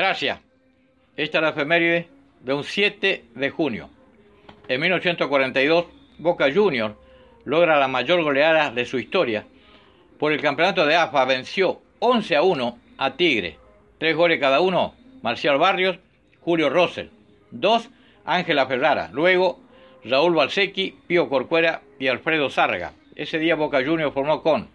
Gracias. Esta es la efeméride de un 7 de junio. En 1942, Boca Juniors logra la mayor goleada de su historia. Por el campeonato de AFA venció 11 a 1 a Tigre. Tres goles cada uno, Marcial Barrios, Julio Rosel. Dos, Ángela Ferrara. Luego, Raúl Balsequi, Pío Corcuera y Alfredo Sarga. Ese día Boca Juniors formó con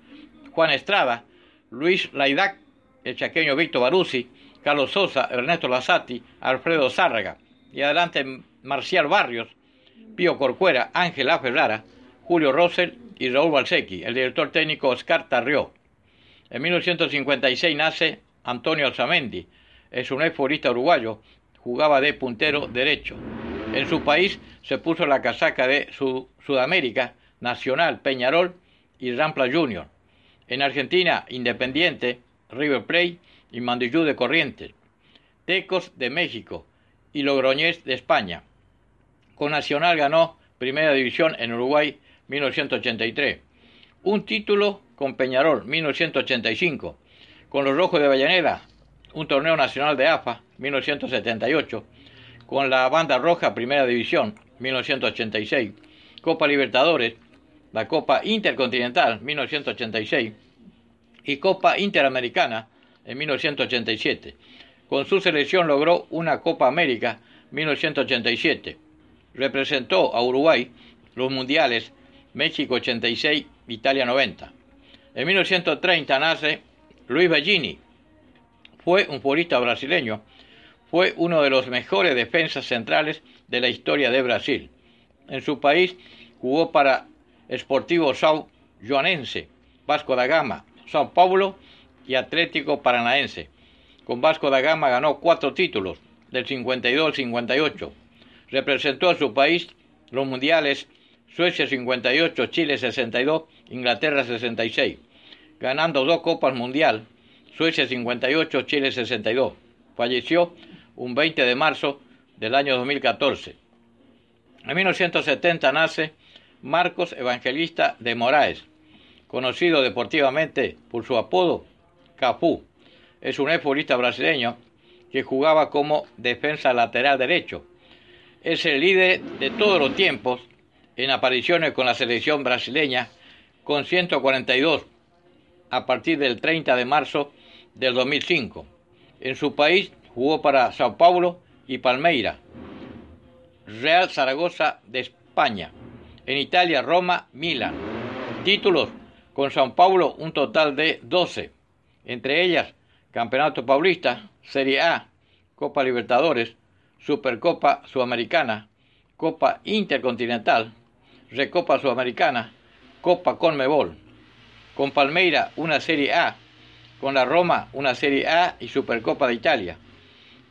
Juan Estrada, Luis Laidac, el chaqueño Víctor Baruzzi, Carlos Sosa, Ernesto Lazati, Alfredo Zárraga. Y adelante Marcial Barrios, Pío Corcuera, Ángel Ferrara... Julio Rosell y Raúl Balsecchi. El director técnico Oscar Tarrió. En 1956 nace Antonio Alzamendi. Es un exforista uruguayo. Jugaba de puntero derecho. En su país se puso la casaca de Sudamérica, Nacional, Peñarol y Rampla Junior. En Argentina, Independiente, River Plate y Mandillú de Corrientes, Tecos de México y Logroñés de España. Con Nacional ganó Primera División en Uruguay 1983. Un título con Peñarol 1985. Con los Rojos de Vallaneda, un torneo nacional de AFA 1978. Con la Banda Roja Primera División 1986. Copa Libertadores, la Copa Intercontinental 1986 y Copa Interamericana en 1987. Con su selección logró una Copa América 1987. Representó a Uruguay los mundiales México 86, Italia 90. En 1930 nace Luis Bellini. Fue un futbolista brasileño. Fue uno de los mejores defensas centrales de la historia de Brasil. En su país jugó para Sportivo Sao Joanense, Vasco da Gama, Sao Paulo y Atlético Paranaense. Con Vasco da Gama ganó cuatro títulos, del 52 al 58. Representó a su país los mundiales Suecia 58, Chile 62, Inglaterra 66, ganando dos Copas Mundial, Suecia 58, Chile 62. Falleció un 20 de marzo del año 2014. En 1970 nace Marcos Evangelista de Moraes, conocido deportivamente por su apodo Cafú. Es un futbolista brasileño que jugaba como defensa lateral derecho. Es el líder de todos los tiempos en apariciones con la selección brasileña con 142 a partir del 30 de marzo del 2005. En su país jugó para Sao Paulo y Palmeira, Real Zaragoza de España, en Italia Roma, Milan. Títulos con San Paulo un total de 12, entre ellas Campeonato Paulista, Serie A, Copa Libertadores, Supercopa Sudamericana, Copa Intercontinental, Recopa Sudamericana, Copa Conmebol. Con Palmeira una Serie A, con la Roma una Serie A y Supercopa de Italia.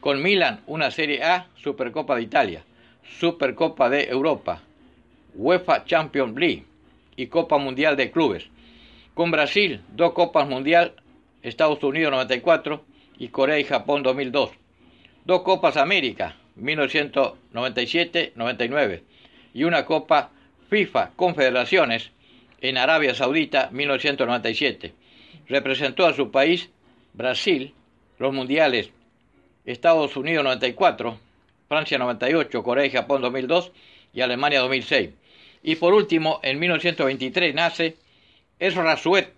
Con Milan una Serie A, Supercopa de Italia, Supercopa de Europa, UEFA Champions League y Copa Mundial de Clubes. Con Brasil, dos Copas Mundial, Estados Unidos 94 y Corea y Japón 2002. Dos Copas América, 1997-99. Y una Copa FIFA Confederaciones en Arabia Saudita, 1997. Representó a su país, Brasil, los mundiales Estados Unidos 94, Francia 98, Corea y Japón 2002 y Alemania 2006. Y por último, en 1923 nace es Rasuet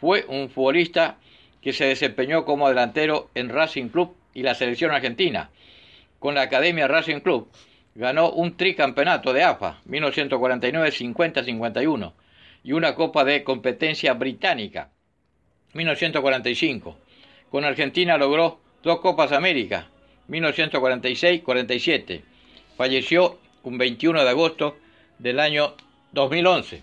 fue un futbolista que se desempeñó como delantero en Racing Club y la selección argentina. Con la Academia Racing Club ganó un tricampeonato de AFA 1949-50-51 y una Copa de Competencia Británica 1945. Con Argentina logró dos Copas América 1946-47. Falleció un 21 de agosto del año 2011.